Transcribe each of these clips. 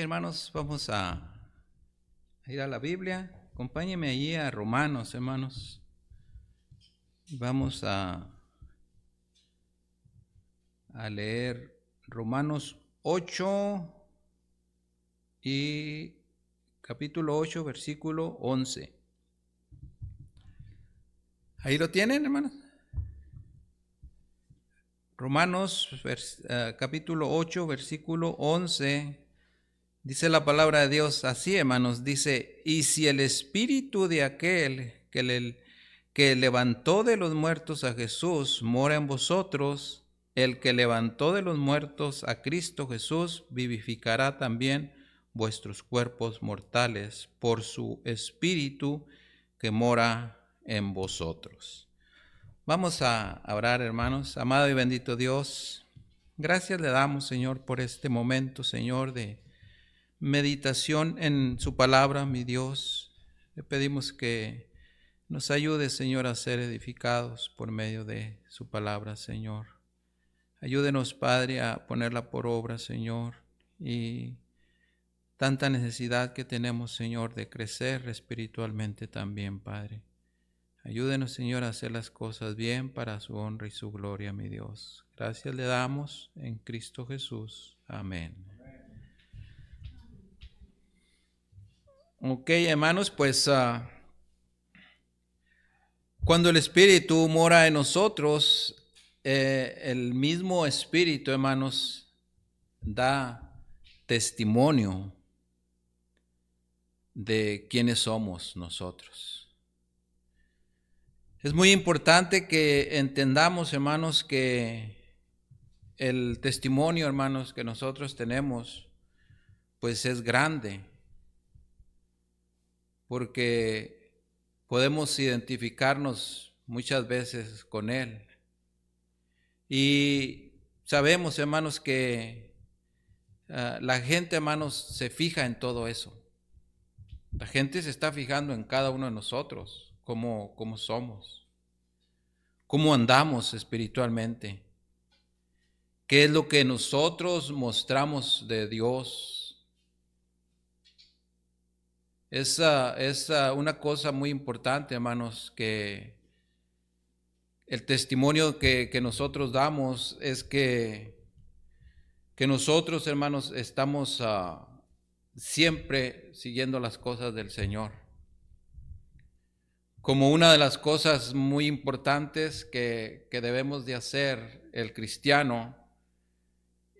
hermanos, vamos a ir a la Biblia. Acompáñenme allí a Romanos, hermanos. Vamos a, a leer Romanos 8 y capítulo 8, versículo 11. Ahí lo tienen, hermanos. Romanos eh, capítulo 8, versículo 11 Dice la palabra de Dios así, hermanos, dice, y si el espíritu de aquel que, le, que levantó de los muertos a Jesús mora en vosotros, el que levantó de los muertos a Cristo Jesús vivificará también vuestros cuerpos mortales por su espíritu que mora en vosotros. Vamos a orar, hermanos. Amado y bendito Dios, gracias le damos, Señor, por este momento, Señor, de meditación en su palabra, mi Dios. Le pedimos que nos ayude, Señor, a ser edificados por medio de su palabra, Señor. Ayúdenos, Padre, a ponerla por obra, Señor, y tanta necesidad que tenemos, Señor, de crecer espiritualmente también, Padre. Ayúdenos, Señor, a hacer las cosas bien para su honra y su gloria, mi Dios. Gracias le damos en Cristo Jesús. Amén. Ok, hermanos, pues ah, cuando el Espíritu mora en nosotros, eh, el mismo Espíritu, hermanos, da testimonio de quiénes somos nosotros. Es muy importante que entendamos, hermanos, que el testimonio, hermanos, que nosotros tenemos, pues es grande porque podemos identificarnos muchas veces con Él. Y sabemos, hermanos, que ah, la gente, hermanos, se fija en todo eso. La gente se está fijando en cada uno de nosotros, cómo, cómo somos, cómo andamos espiritualmente, qué es lo que nosotros mostramos de Dios es, una cosa muy importante, hermanos, que el testimonio que, nosotros damos es que, que nosotros, hermanos, estamos ah, siempre siguiendo las cosas del Señor. Como una de las cosas muy importantes que, que debemos de hacer el cristiano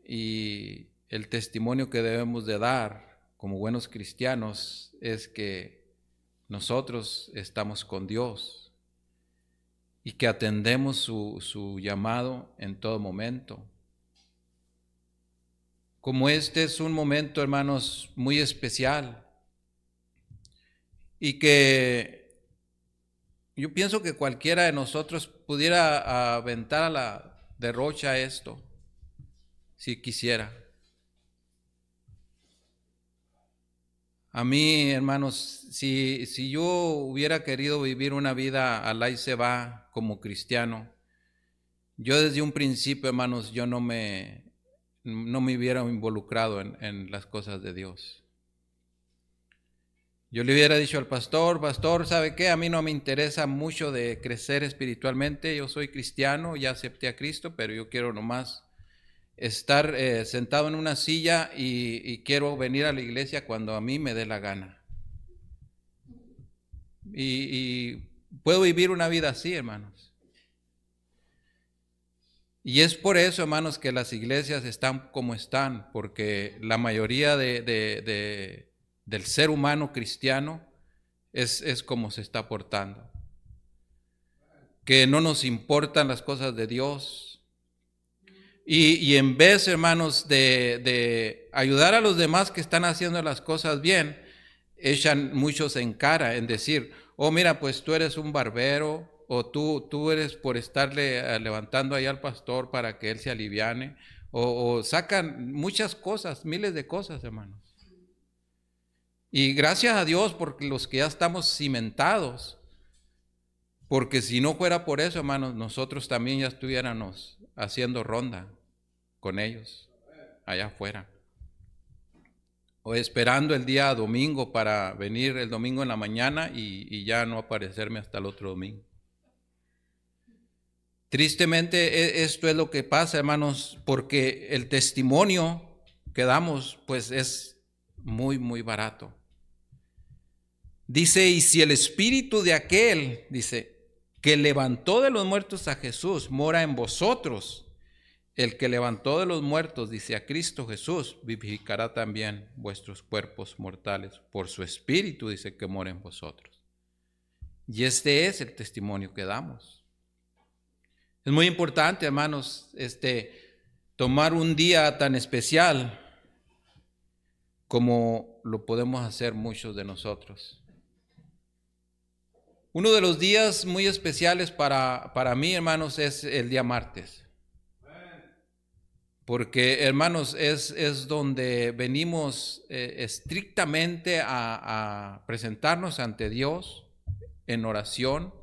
y el testimonio que debemos de dar como buenos cristianos es que nosotros estamos con Dios y que atendemos su, llamado en todo momento. Como este es un momento, hermanos, muy especial y que yo pienso que cualquiera de nosotros pudiera aventar a la derrocha esto, si quisiera. A mí, hermanos, si, si yo hubiera querido vivir una vida al y se va como cristiano, yo desde un principio, hermanos, yo no me, no me hubiera involucrado en, en las cosas de Dios. Yo le hubiera dicho al pastor, pastor, ¿sabe qué? A mí no me interesa mucho de crecer espiritualmente, yo soy cristiano, ya acepté a Cristo, pero yo quiero nomás estar eh, sentado en una silla y, quiero venir a la iglesia cuando a mí me dé la gana. Y, puedo vivir una vida así, hermanos. Y es por eso, hermanos, que las iglesias están como están, porque la mayoría del ser humano cristiano es, es como se está portando. Que no nos importan las cosas de Dios, y, en vez, hermanos, de, ayudar a los demás que están haciendo las cosas bien, echan muchos en cara en decir, oh, mira, pues tú eres un barbero, o tú, tú eres por estarle eh, levantando ahí al pastor para que él se aliviane, o, o sacan muchas cosas, miles de cosas, hermanos. Y gracias a Dios porque los que ya estamos cimentados, porque si no fuera por eso, hermanos, nosotros también ya estuviéramos haciendo ronda con ellos allá afuera. O esperando el día domingo para venir el domingo en la mañana y, ya no aparecerme hasta el otro domingo. Tristemente e, esto es lo que pasa, hermanos, porque el testimonio que damos pues es muy, muy barato. Dice, y si el espíritu de aquel, dice, que levantó de los muertos a Jesús mora en vosotros, el que levantó de los muertos, dice a Cristo Jesús, vivificará también vuestros cuerpos mortales por su espíritu, dice que mora en vosotros. Y este es el testimonio que damos. Es muy importante, hermanos, este, tomar un día tan especial como lo podemos hacer muchos de nosotros. Uno de los días muy especiales para, para mí, hermanos, es el día martes. Porque, hermanos, es, donde venimos eh, estrictamente a, presentarnos ante Dios en oración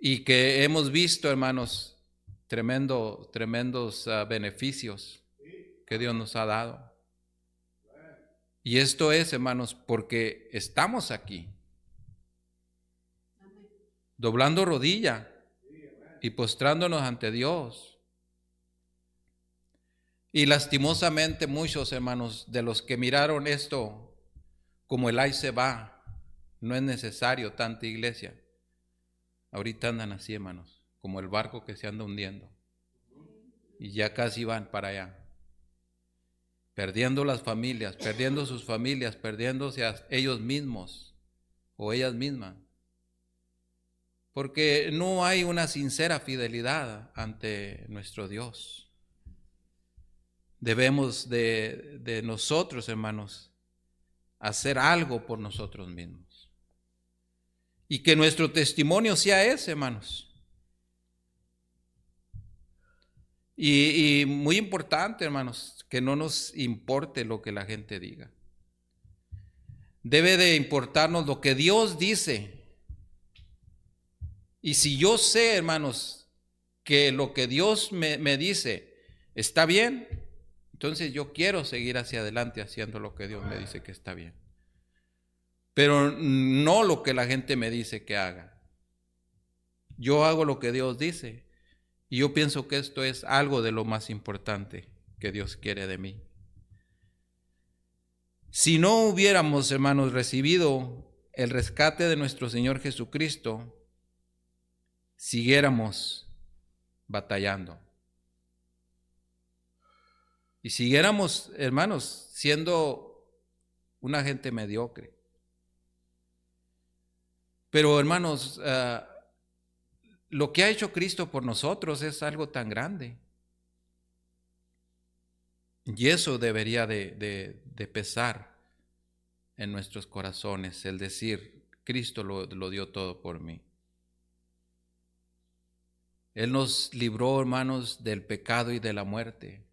y que hemos visto, hermanos, tremendo, tremendos ah, beneficios que Dios nos ha dado. Y esto es, hermanos, porque estamos aquí, doblando rodilla y postrándonos ante Dios y lastimosamente muchos hermanos de los que miraron esto como el ay se va, no es necesario tanta iglesia. Ahorita andan así, hermanos, como el barco que se anda hundiendo. Y ya casi van para allá. Perdiendo las familias, perdiendo sus familias, perdiéndose a ellos mismos o ellas mismas. Porque no hay una sincera fidelidad ante nuestro Dios debemos de, nosotros, hermanos, hacer algo por nosotros mismos. Y que nuestro testimonio sea ese, hermanos. Y, muy importante, hermanos, que no nos importe lo que la gente diga. Debe de importarnos lo que Dios dice. Y si yo sé, hermanos, que lo que Dios me, me dice está bien, entonces yo quiero seguir hacia adelante haciendo lo que Dios me dice que está bien. Pero no lo que la gente me dice que haga. Yo hago lo que Dios dice. Y yo pienso que esto es algo de lo más importante que Dios quiere de mí. Si no hubiéramos, hermanos, recibido el rescate de nuestro Señor Jesucristo, siguiéramos batallando. Y siguiéramos, hermanos, siendo una gente mediocre. Pero, hermanos, ah, lo que ha hecho Cristo por nosotros es algo tan grande. Y eso debería de, pesar en nuestros corazones, el decir, Cristo lo, lo dio todo por mí. Él nos libró, hermanos, del pecado y de la muerte.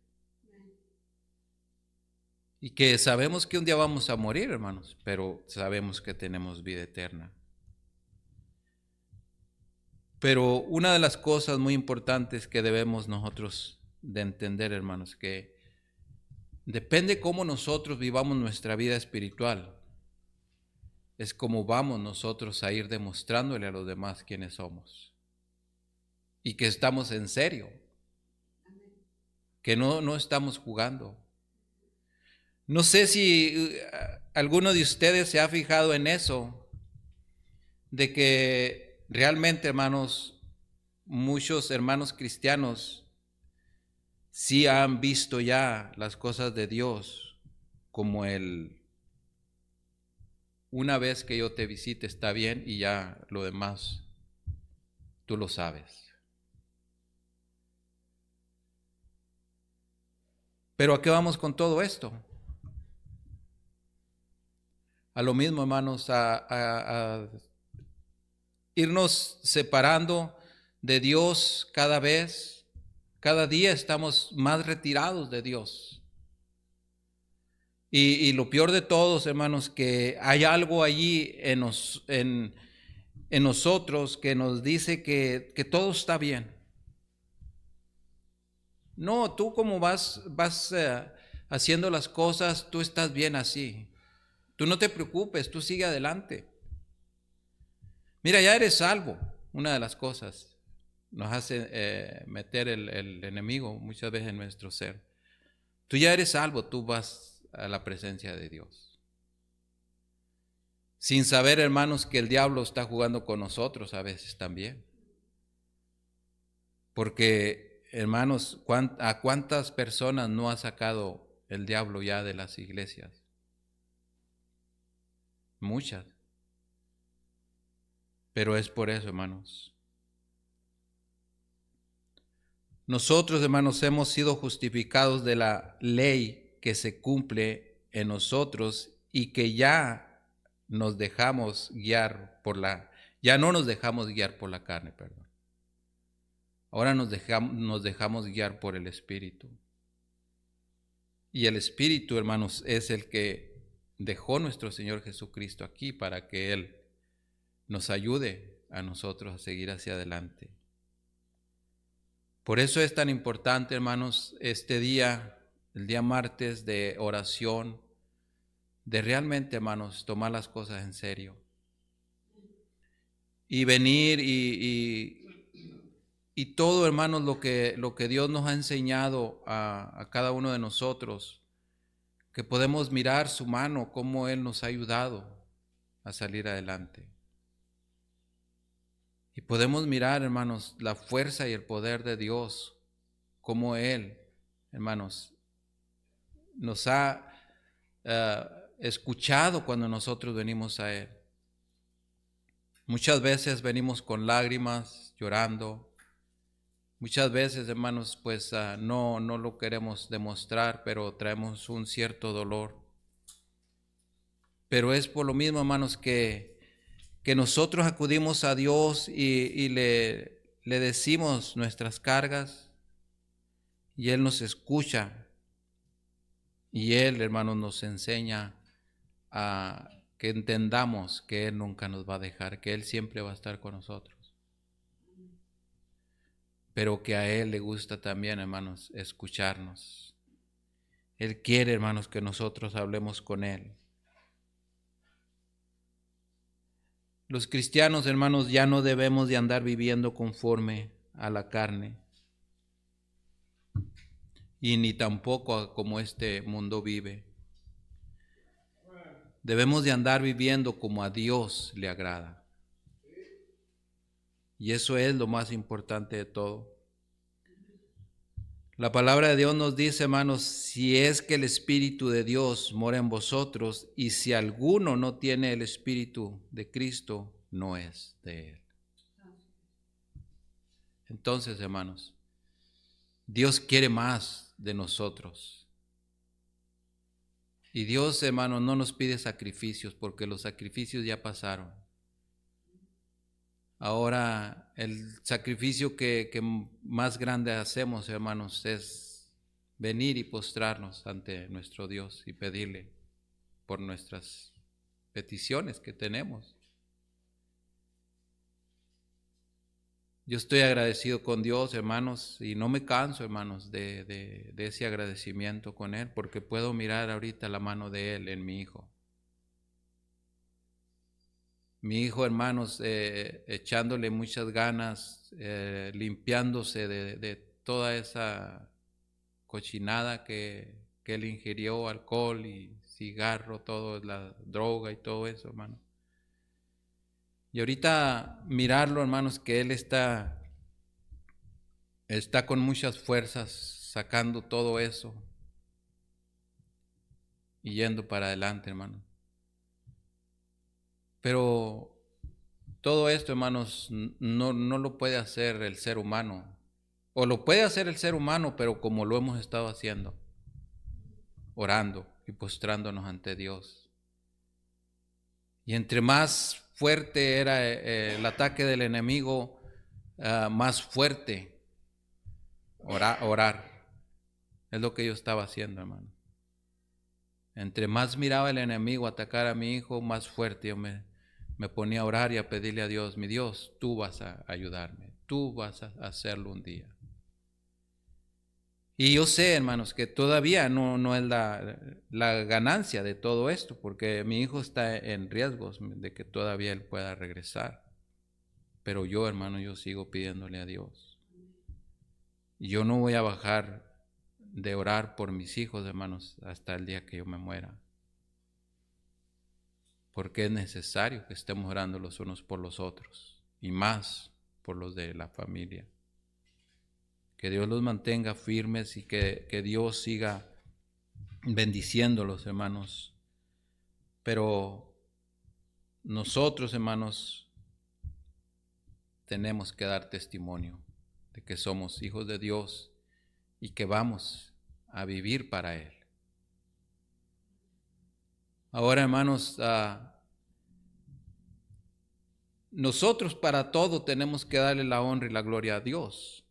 Y que sabemos que un día vamos a morir, hermanos, pero sabemos que tenemos vida eterna. Pero una de las cosas muy importantes que debemos nosotros de entender, hermanos, que depende cómo nosotros vivamos nuestra vida espiritual, es como vamos nosotros a ir demostrándole a los demás quiénes somos y que estamos en serio, que no, no estamos jugando no sé si eh, alguno de ustedes se ha fijado en eso, de que realmente, hermanos, muchos hermanos cristianos sí han visto ya las cosas de Dios como el una vez que yo te visite está bien y ya lo demás tú lo sabes. Pero ¿a qué vamos con todo esto? a lo mismo, hermanos, a, irnos separando de Dios cada vez. Cada día estamos más retirados de Dios. Y, lo peor de todos, hermanos, que hay algo allí en, en, nosotros que nos dice que, todo está bien. No, tú como vas, vas eh, haciendo las cosas, tú estás bien así. Tú no te preocupes, tú sigue adelante. Mira, ya eres salvo. Una de las cosas nos hace eh, meter el, el enemigo muchas veces en nuestro ser. Tú ya eres salvo, tú vas a la presencia de Dios. Sin saber, hermanos, que el diablo está jugando con nosotros a veces también. Porque, hermanos, ¿a cuántas personas no ha sacado el diablo ya de las iglesias? Muchas. Pero es por eso, hermanos. Nosotros, hermanos, hemos sido justificados de la ley que se cumple en nosotros y que ya nos dejamos guiar por la, ya no nos dejamos guiar por la carne, perdón. Ahora nos dejamos, nos dejamos guiar por el Espíritu. Y el Espíritu, hermanos, es el que dejó nuestro Señor Jesucristo aquí para que Él nos ayude a nosotros a seguir hacia adelante. Por eso es tan importante, hermanos, este día, el día martes de oración, de realmente, hermanos, tomar las cosas en serio. Y venir y, y, todo, hermanos, lo que, lo que Dios nos ha enseñado a, a cada uno de nosotros que podemos mirar su mano, cómo Él nos ha ayudado a salir adelante. Y podemos mirar, hermanos, la fuerza y el poder de Dios, cómo Él, hermanos, nos ha eh, escuchado cuando nosotros venimos a Él. Muchas veces venimos con lágrimas, llorando, Muchas veces, hermanos, pues ah, no, no lo queremos demostrar, pero traemos un cierto dolor. Pero es por lo mismo, hermanos, que, que nosotros acudimos a Dios y, le, le decimos nuestras cargas y Él nos escucha y Él, hermanos, nos enseña a que entendamos que Él nunca nos va a dejar, que Él siempre va a estar con nosotros pero que a Él le gusta también, hermanos, escucharnos. Él quiere, hermanos, que nosotros hablemos con Él. Los cristianos, hermanos, ya no debemos de andar viviendo conforme a la carne y ni tampoco como este mundo vive. Debemos de andar viviendo como a Dios le agrada. Y eso es lo más importante de todo. La palabra de Dios nos dice, hermanos, si es que el Espíritu de Dios mora en vosotros y si alguno no tiene el Espíritu de Cristo, no es de él. Entonces, hermanos, Dios quiere más de nosotros. Y Dios, hermanos, no nos pide sacrificios porque los sacrificios ya pasaron. Ahora, el sacrificio que, más grande hacemos, hermanos, es venir y postrarnos ante nuestro Dios y pedirle por nuestras peticiones que tenemos. Yo estoy agradecido con Dios, hermanos, y no me canso, hermanos, de, de, ese agradecimiento con Él, porque puedo mirar ahorita la mano de Él en mi hijo mi hijo, hermanos, eh, echándole muchas ganas, eh, limpiándose de, toda esa cochinada que, que, él ingirió, alcohol y cigarro, todo, la droga y todo eso, hermano. Y ahorita mirarlo, hermanos, que él está, está con muchas fuerzas sacando todo eso y yendo para adelante, hermano. Pero todo esto, hermanos, no, no lo puede hacer el ser humano. O lo puede hacer el ser humano, pero como lo hemos estado haciendo, orando y postrándonos ante Dios. Y entre más fuerte era eh, el ataque del enemigo, ah, más fuerte orar. Es lo que yo estaba haciendo, hermano. Entre más miraba el enemigo atacar a mi hijo, más fuerte yo me me ponía a orar y a pedirle a Dios, mi Dios, tú vas a ayudarme, tú vas a hacerlo un día. Y yo sé, hermanos, que todavía no, no es la, ganancia de todo esto, porque mi hijo está en riesgos de que todavía él pueda regresar. Pero yo, hermano, yo sigo pidiéndole a Dios. Yo no voy a bajar de orar por mis hijos, hermanos, hasta el día que yo me muera porque es necesario que estemos orando los unos por los otros y más por los de la familia. Que Dios los mantenga firmes y que, Dios siga bendiciéndolos, hermanos. Pero nosotros, hermanos, tenemos que dar testimonio de que somos hijos de Dios y que vamos a vivir para Él. Ahora, hermanos, ah, nosotros para todo tenemos que darle la honra y la gloria a Dios.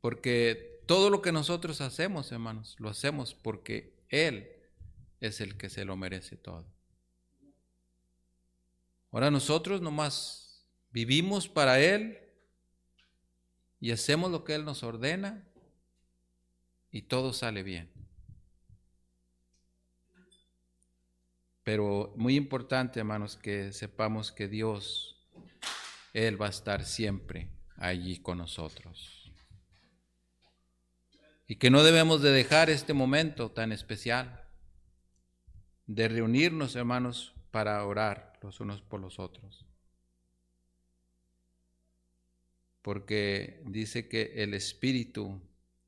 Porque todo lo que nosotros hacemos, hermanos, lo hacemos porque Él es el que se lo merece todo. Ahora nosotros nomás vivimos para Él y hacemos lo que Él nos ordena y todo sale bien. Pero muy importante, hermanos, que sepamos que Dios, Él va a estar siempre allí con nosotros. Y que no debemos de dejar este momento tan especial de reunirnos, hermanos, para orar los unos por los otros. Porque dice que el espíritu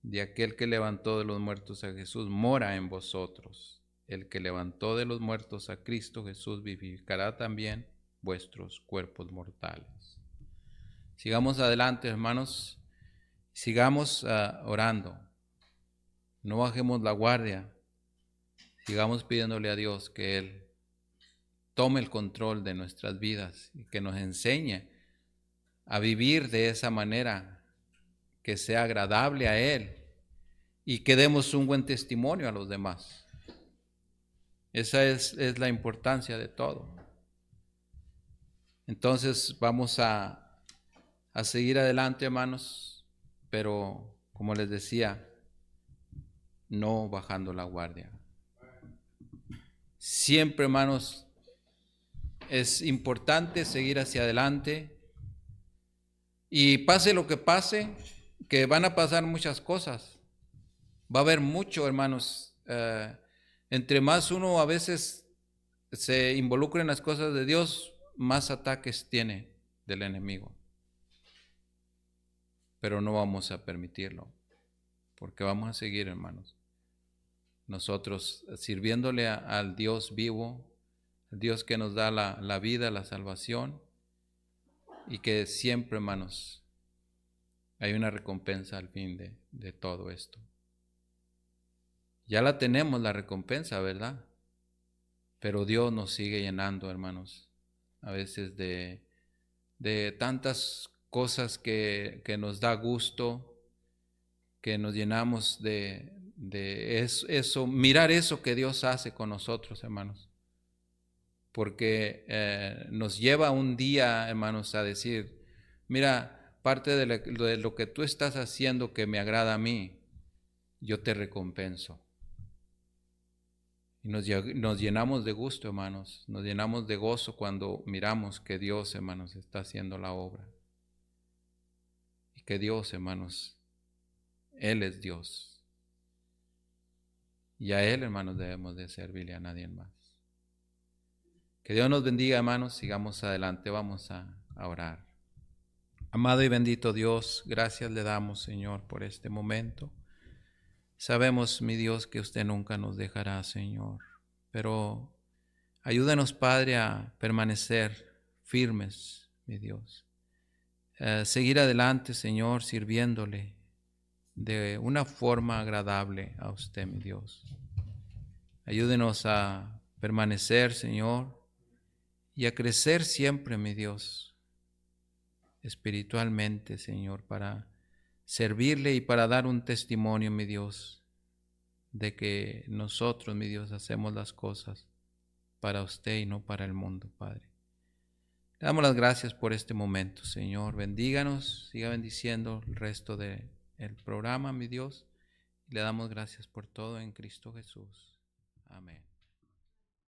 de aquel que levantó de los muertos a Jesús mora en vosotros el que levantó de los muertos a Cristo Jesús vivificará también vuestros cuerpos mortales. Sigamos adelante, hermanos. Sigamos ah, orando. No bajemos la guardia. Sigamos pidiéndole a Dios que Él tome el control de nuestras vidas y que nos enseñe a vivir de esa manera que sea agradable a Él y que demos un buen testimonio a los demás. Esa es, la importancia de todo. Entonces vamos a, seguir adelante, hermanos, pero como les decía, no bajando la guardia. Siempre, hermanos, es importante seguir hacia adelante. Y pase lo que pase, que van a pasar muchas cosas. Va a haber mucho, hermanos, eh, entre más uno a veces se involucra en las cosas de Dios, más ataques tiene del enemigo. Pero no vamos a permitirlo, porque vamos a seguir, hermanos. Nosotros sirviéndole al Dios vivo, Dios que nos da la, vida, la salvación, y que siempre, hermanos, hay una recompensa al fin de todo esto. Ya la tenemos la recompensa, ¿verdad? Pero Dios nos sigue llenando, hermanos, a veces de, tantas cosas que, nos da gusto, que nos llenamos de, eso, mirar eso que Dios hace con nosotros, hermanos. Porque eh, nos lleva un día, hermanos, a decir, mira, parte de lo que tú estás haciendo que me agrada a mí, yo te recompenso. Y nos, llenamos de gusto, hermanos, nos llenamos de gozo cuando miramos que Dios, hermanos, está haciendo la obra. Y que Dios, hermanos, Él es Dios. Y a Él, hermanos, debemos de servirle a nadie más. Que Dios nos bendiga, hermanos, sigamos adelante, vamos a orar. Amado y bendito Dios, gracias le damos, Señor, por este momento. Sabemos, mi Dios, que usted nunca nos dejará, Señor, pero ayúdenos, Padre, a permanecer firmes, mi Dios. Eh, seguir adelante, Señor, sirviéndole de una forma agradable a usted, mi Dios. Ayúdenos a permanecer, Señor, y a crecer siempre, mi Dios, espiritualmente, Señor, para servirle y para dar un testimonio, mi Dios, de que nosotros, mi Dios, hacemos las cosas para usted y no para el mundo, Padre. Le damos las gracias por este momento, Señor. Bendíganos, siga bendiciendo el resto del el programa, mi Dios. Le damos gracias por todo en Cristo Jesús. Amén.